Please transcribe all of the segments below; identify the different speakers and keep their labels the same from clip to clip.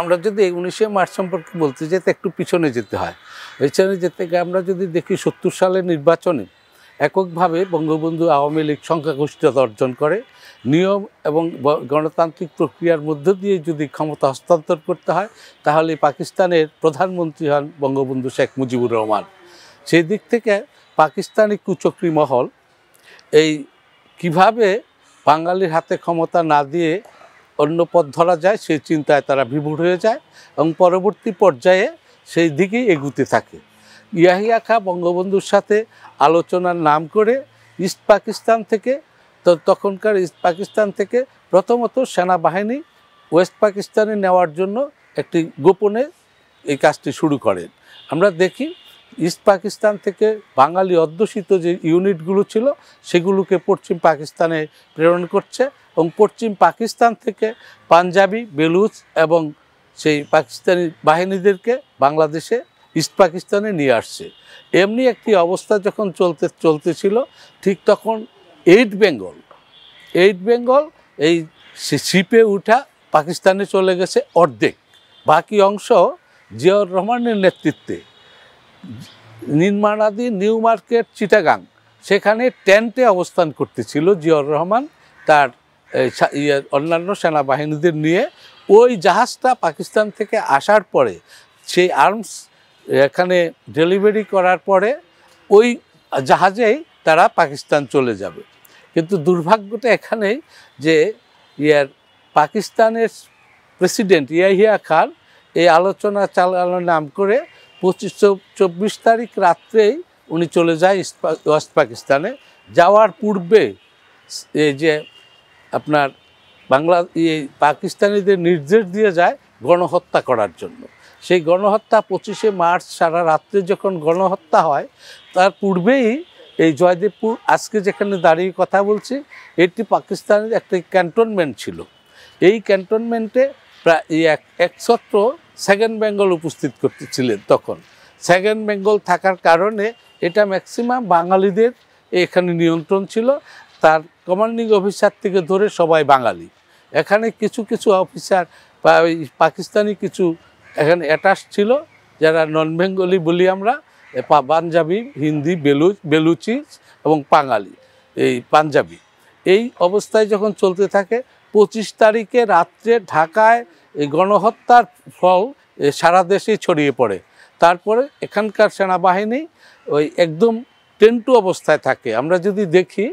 Speaker 1: আমরা যদি উনিশে মার্চ সম্পর্কে বলতে যেতে একটু পিছনে যেতে হয় পিছনে যেতে গিয়ে আমরা যদি দেখি সত্তর সালের নির্বাচনে এককভাবে বঙ্গবন্ধু আওয়ামী লীগ সংখ্যাগরিষ্ঠতা অর্জন করে নিয়ম এবং গণতান্ত্রিক প্রক্রিয়ার মধ্য দিয়ে যদি ক্ষমতা হস্তান্তর করতে হয় তাহলে পাকিস্তানের প্রধানমন্ত্রী হন বঙ্গবন্ধু শেখ মুজিবুর রহমান সেই দিক থেকে পাকিস্তানি কুচক্রি মহল এই কিভাবে বাঙালির হাতে ক্ষমতা না দিয়ে অন্য পথ ধরা যায় সেই চিন্তায় তারা বিভোর হয়ে যায় এবং পরবর্তী পর্যায়ে সেই দিকেই এগুতে থাকে ইয়াহিয়া খা বঙ্গবন্ধুর সাথে আলোচনার নাম করে ইস্ট পাকিস্তান থেকে তো তখনকার ইস্ট পাকিস্তান থেকে প্রথমত সেনাবাহিনী ওয়েস্ট পাকিস্তানে নেওয়ার জন্য একটি গোপনে এই কাজটি শুরু করেন আমরা দেখি ইস্ট পাকিস্তান থেকে বাঙালি অধ্যুষিত যে ইউনিটগুলো ছিল সেগুলোকে পশ্চিম পাকিস্তানে প্রেরণ করছে এবং পশ্চিম পাকিস্তান থেকে পাঞ্জাবি বেলুচ এবং সেই পাকিস্তানি বাহিনীদেরকে বাংলাদেশে ইস্ট পাকিস্তানে নিয়ে আসছে এমনি একটি অবস্থা যখন চলতে চলতেছিল ঠিক তখন এইট বেঙ্গল এইট বেঙ্গল এই শিপে উঠা পাকিস্তানে চলে গেছে অর্ধেক বাকি অংশ জিয়াউর রহমানের নেতৃত্বে নির্মাণাধীন নিউ মার্কেট চিটাগাং সেখানে টেন্টে অবস্থান করতেছিল জিয়াউর রহমান তার ইয়ে, অন্যান্য সেনাবাহিনীদের নিয়ে ওই জাহাজটা পাকিস্তান থেকে আসার পরে সেই আর্মস এখানে ডেলিভারি করার পরে ওই জাহাজেই তারা পাকিস্তান চলে যাবে কিন্তু দুর্ভাগ্যটা এখানেই যে ইয়ার পাকিস্তানের প্রেসিডেন্ট ইয়াহিয়া খান এই আলোচনা চালানোর নাম করে পঁচিশ চব্বিশ তারিখ রাত্রেই উনি চলে যায় ওয়েস্ট পাকিস্তানে যাওয়ার পূর্বে যে আপনার বাংলা ইয়ে পাকিস্তানিদের নির্দেশ দিয়ে যায় গণহত্যা করার জন্য সেই গণহত্যা পঁচিশে মার্চ সারা রাত্রে যখন গণহত্যা হয় তার পূর্বেই এই জয়দেবপুর আজকে যেখানে দাঁড়িয়ে কথা বলছি এটি পাকিস্তানের একটা ক্যান্টনমেন্ট ছিল এই ক্যান্টনমেন্টে প্রায় এক একসত্র সেকেন্ড বেঙ্গল উপস্থিত করতেছিলেন তখন সেকেন্ড বেঙ্গল থাকার কারণে এটা ম্যাক্সিমাম বাঙালিদের এখানে নিয়ন্ত্রণ ছিল তার কমান্ডিং অফিসার থেকে ধরে সবাই বাঙালি এখানে কিছু কিছু অফিসার বা পাকিস্তানি কিছু এখানে অ্যাটাচ ছিল যারা নন বেঙ্গলি বলি আমরা পাঞ্জাবি হিন্দি বেলুচ বেলুচি এবং বাঙালি এই পাঞ্জাবি এই অবস্থায় যখন চলতে থাকে পঁচিশ তারিখে রাত্রে ঢাকায় এই গণহত্যার ফল সারা দেশে ছড়িয়ে পড়ে তারপরে এখানকার সেনাবাহিনী ওই একদম টেন্টু অবস্থায় থাকে আমরা যদি দেখি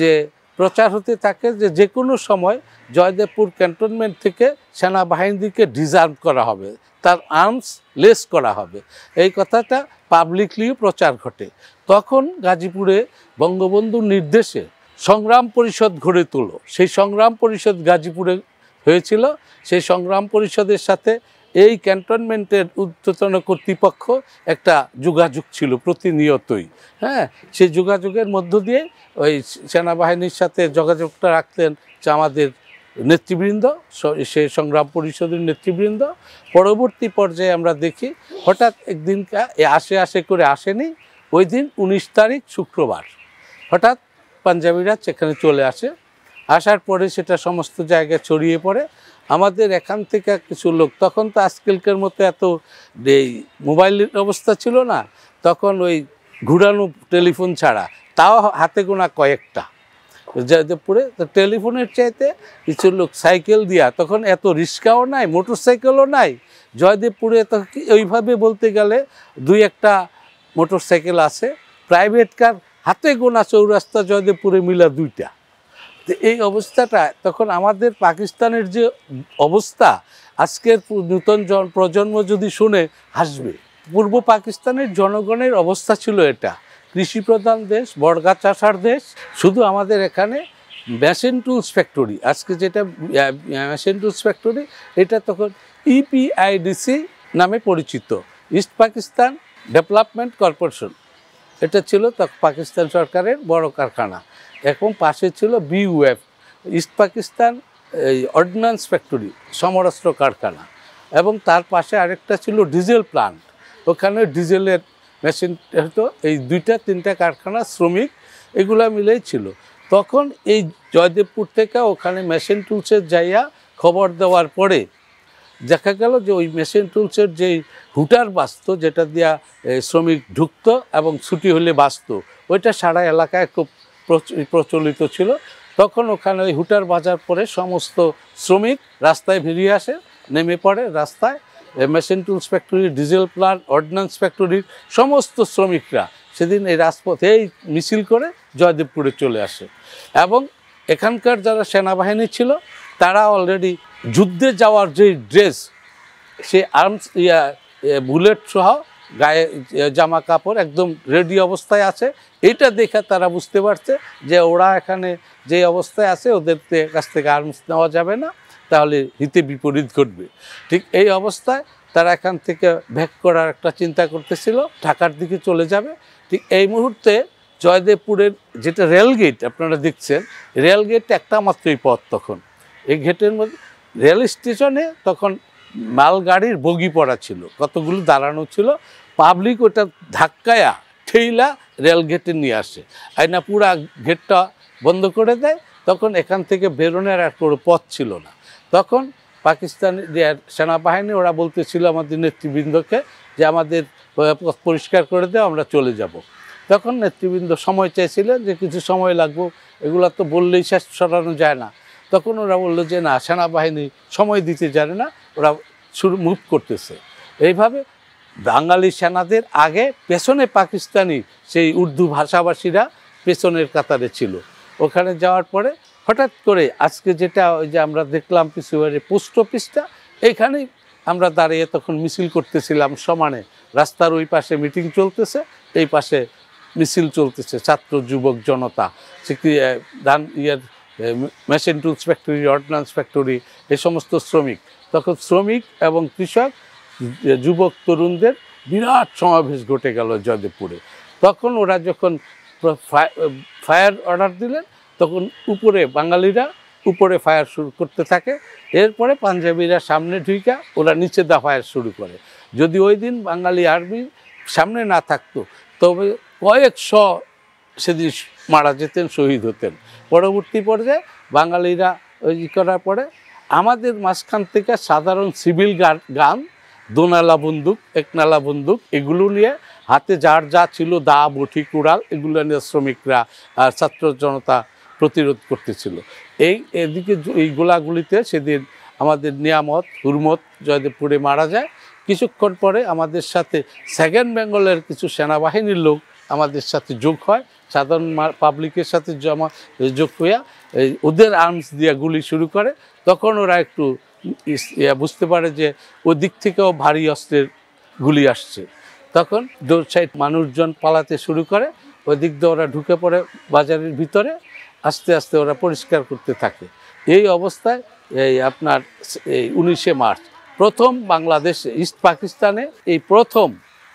Speaker 1: যে প্রচার হতে থাকে যে যে কোনো সময় জয়দেবপুর ক্যান্টনমেন্ট থেকে সেনাবাহিনীকে ডিজার্ভ করা হবে তার আর্মস লেস করা হবে এই কথাটা পাবলিকলিও প্রচার ঘটে তখন গাজীপুরে বঙ্গবন্ধুর নির্দেশে সংগ্রাম পরিষদ গড়ে তুলো সেই সংগ্রাম পরিষদ গাজীপুরে হয়েছিল সেই সংগ্রাম পরিষদের সাথে এই ক্যান্টনমেন্টের উদ্যতন কর্তৃপক্ষ একটা যোগাযোগ ছিল প্রতিনিয়তই হ্যাঁ সেই যোগাযোগের মধ্য দিয়ে ওই সেনাবাহিনীর সাথে যোগাযোগটা রাখতেন যে আমাদের নেতৃবৃন্দ সে সংগ্রাম পরিষদের নেতৃবৃন্দ পরবর্তী পর্যায়ে আমরা দেখি হঠাৎ একদিন আসে আসে করে আসেনি ওই দিন উনিশ তারিখ শুক্রবার হঠাৎ পাঞ্জাবিরা সেখানে চলে আসে আসার পরে সেটা সমস্ত জায়গায় ছড়িয়ে পড়ে আমাদের এখান থেকে কিছু লোক তখন তো আজকালকার মতো এত এই মোবাইলের অবস্থা ছিল না তখন ওই ঘুরানো টেলিফোন ছাড়া তাও হাতে গোনা কয়েকটা যাদবপুরে তো টেলিফোনের চাইতে কিছু লোক সাইকেল দিয়া তখন এত রিক্সাও নাই মোটর সাইকেলও নাই জয়দেবপুরে তো ওইভাবে বলতে গেলে দুই একটা মোটর সাইকেল আছে প্রাইভেট কার হাতে গোনা চৌরাস্তা জয়দেবপুরে মিলা দুইটা তো এই অবস্থাটা তখন আমাদের পাকিস্তানের যে অবস্থা আজকের নূতন প্রজন্ম যদি শুনে হাসবে পূর্ব পাকিস্তানের জনগণের অবস্থা ছিল এটা কৃষি প্রধান দেশ বড়গা চাষার দেশ শুধু আমাদের এখানে মেশিন টুলস ফ্যাক্টরি আজকে যেটা মেশিন টুলস ফ্যাক্টরি এটা তখন ইপিআইডিসি e নামে পরিচিত ইস্ট পাকিস্তান ডেভেলপমেন্ট কর্পোরেশন এটা ছিল পাকিস্তান সরকারের বড় কারখানা এবং পাশে ছিল বিউএফ ইস্ট পাকিস্তান এই অর্ডিন্যান্স ফ্যাক্টরি সমরাস্ত্র কারখানা এবং তার পাশে আরেকটা ছিল ডিজেল প্লান্ট ওখানে ডিজেলের মেশিন হতো এই দুইটা তিনটা কারখানা শ্রমিক এগুলা মিলেই ছিল তখন এই জয়দেবপুর থেকে ওখানে মেশিন টুলসের যাইয়া খবর দেওয়ার পরে দেখা গেল যে ওই মেশিন টুলসের যেই হুটার বাঁচত যেটা দিয়া শ্রমিক ঢুকতো এবং ছুটি হলে বাঁচত ওইটা সারা এলাকায় খুব প্রচলিত ছিল তখন ওখানে ওই হুটার বাজার পরে সমস্ত শ্রমিক রাস্তায় ভিড়িয়ে আসে নেমে পড়ে রাস্তায় machine tools factory diesel plant ordnance ফ্যাক্টরির সমস্ত শ্রমিকরা সেদিন এই রাজপথে এই মিছিল করে জয়দেবপুরে চলে আসে এবং এখানকার যারা সেনাবাহিনী ছিল তারা অলরেডি যুদ্ধে যাওয়ার যে ড্রেস সে আর্মস ইয়া বুলেট সহ গায়ে জামা কাপড় একদম রেডি অবস্থায় আছে এটা দেখে তারা বুঝতে পারছে যে ওরা এখানে যে অবস্থায় আছে ওদের কাছ থেকে আর্মস নেওয়া যাবে না তাহলে হিতে বিপরীত ঘটবে ঠিক এই অবস্থায় তারা এখান থেকে ভ্যাক করার একটা চিন্তা করতেছিল ঢাকার দিকে চলে যাবে ঠিক এই মুহূর্তে জয়দেবপুরের যেটা রেলগেট আপনারা দেখছেন রেলগেট একটা মাত্রই পথ তখন এই গেটের মধ্যে রেল স্টেশনে তখন মালগাড়ির বগি পড়া ছিল কতগুলো দাঁড়ানো ছিল পাবলিক ওটা ধাক্কায়া ঠেইলা রেল গেটে নিয়ে আসে না পুরা গেটটা বন্ধ করে দেয় তখন এখান থেকে বেরোনোর আর কোনো পথ ছিল না তখন পাকিস্তান সেনাবাহিনী ওরা বলতেছিল আমাদের নেতৃবৃন্দকে যে আমাদের পথ পরিষ্কার করে দেওয়া আমরা চলে যাব। তখন নেতৃবৃন্দ সময় চাইছিলেন যে কিছু সময় লাগবো এগুলো তো বললেই শেষ সরানো যায় না তখন ওরা বললো যে না সেনাবাহিনী সময় দিতে জানে না ওরা শুরু মুভ করতেছে এইভাবে বাঙালি সেনাদের আগে পেছনে পাকিস্তানি সেই উর্দু ভাষাভাষীরা পেছনের কাতারে ছিল ওখানে যাওয়ার পরে হঠাৎ করে আজকে যেটা ওই যে আমরা দেখলাম পিসুবারে পোস্ট অফিসটা এইখানেই আমরা দাঁড়িয়ে তখন মিছিল করতেছিলাম সমানে রাস্তার ওই পাশে মিটিং চলতেছে এই পাশে মিছিল চলতেছে ছাত্র যুবক জনতা ডান ইয়ার machine tools factory ordnance factory এই সমস্ত শ্রমিক তখন শ্রমিক এবং কৃষক যুবক তরুণদের বিরাট সমাবেশ ঘটে গেল জয়দেবপুরে তখন ওরা যখন ফায়ার অর্ডার দিলেন তখন উপরে বাঙালিরা উপরে ফায়ার শুরু করতে থাকে এরপরে পাঞ্জাবিরা সামনে ঢুইকা ওরা নিচে দা ফায়ার শুরু করে যদি ওই দিন বাঙালি আর্মি সামনে না থাকতো তবে কয়েকশো সেদিন মারা যেতেন শহীদ হতেন পরবর্তী পর্যায়ে বাঙালিরা ওই করার পরে আমাদের মাঝখান থেকে সাধারণ সিভিল গান দোনালা বন্দুক একনালা বন্দুক এগুলো নিয়ে হাতে যার যা ছিল দা বটি কুড়াল এগুলো নিয়ে শ্রমিকরা ছাত্র জনতা প্রতিরোধ করতেছিল এই এদিকে এই গোলাগুলিতে সেদিন আমাদের নিয়ামত হুরমত জয়দেবপুরে মারা যায় কিছুক্ষণ পরে আমাদের সাথে সেকেন্ড বেঙ্গলের কিছু সেনাবাহিনীর লোক আমাদের সাথে যোগ হয় সাধারণ পাবলিকের সাথে জমা যোগ হইয়া ওদের আর্মস দিয়া গুলি শুরু করে তখন ওরা একটু বুঝতে পারে যে ওই দিক থেকেও ভারী অস্ত্রের গুলি আসছে তখন দোর সাইড মানুষজন পালাতে শুরু করে ওই দিক দিয়ে ওরা ঢুকে পড়ে বাজারের ভিতরে আস্তে আস্তে ওরা পরিষ্কার করতে থাকে এই অবস্থায় এই আপনার এই উনিশে মার্চ প্রথম বাংলাদেশে ইস্ট পাকিস্তানে এই প্রথম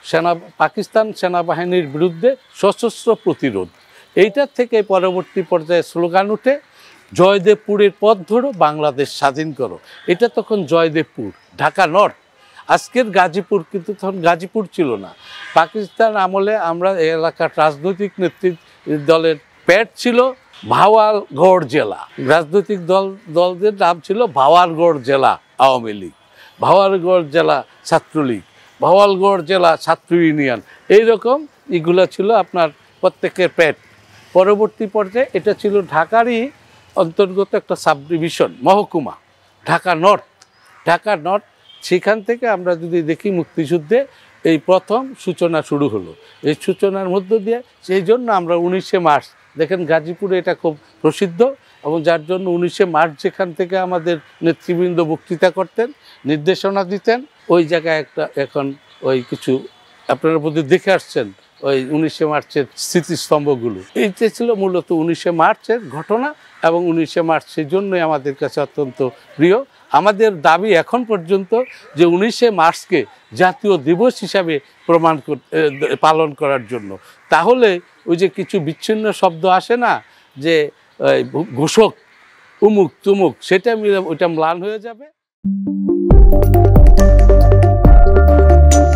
Speaker 1: সেনা পাকিস্তান সেনাবাহিনীর বিরুদ্ধে সশস্ত্র প্রতিরোধ এইটার থেকে পরবর্তী পর্যায়ে স্লোগান উঠে জয়দেবপুরের পথ ধরো বাংলাদেশ স্বাধীন করো এটা তখন জয়দেবপুর ঢাকা নর্থ আজকের গাজীপুর কিন্তু তখন গাজীপুর ছিল না পাকিস্তান আমলে আমরা এলাকার রাজনৈতিক নেতৃ দলের প্যাট ছিল ভাওয়ালগড় জেলা রাজনৈতিক দল দলদের নাম ছিল ভাওয়ালগড় জেলা আওয়ামী লীগ ভাওয়ালগড় জেলা ছাত্রলীগ ভাওয়ালগড় জেলা ছাত্র ইউনিয়ন এইরকম এগুলো ছিল আপনার প্রত্যেকের প্যাট পরবর্তী পর্যায়ে এটা ছিল ঢাকারই অন্তর্গত একটা সাব ডিভিশন মহকুমা ঢাকা নর্থ ঢাকা নর্থ সেখান থেকে আমরা যদি দেখি মুক্তিযুদ্ধে এই প্রথম সূচনা শুরু হলো এই সূচনার মধ্য দিয়ে সেই জন্য আমরা উনিশে মার্চ দেখেন গাজীপুরে এটা খুব প্রসিদ্ধ এবং যার জন্য উনিশে মার্চ যেখান থেকে আমাদের নেতৃবৃন্দ বক্তৃতা করতেন নির্দেশনা দিতেন ওই জায়গায় একটা এখন ওই কিছু আপনারা বোধহয় দেখে আসছেন ওই উনিশে মার্চের স্মৃতিস্তম্ভগুলো এইটা ছিল মূলত উনিশে মার্চের ঘটনা এবং উনিশে মার্চ সেই জন্যই আমাদের কাছে অত্যন্ত প্রিয় আমাদের দাবি এখন পর্যন্ত যে উনিশে মার্চকে জাতীয় দিবস হিসাবে প্রমাণ পালন করার জন্য তাহলে ওই যে কিছু বিচ্ছিন্ন শব্দ আসে না যে ঘোষক উমুক তুমুক সেটা মিলে ওইটা ম্লান হয়ে যাবে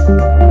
Speaker 1: Thank you.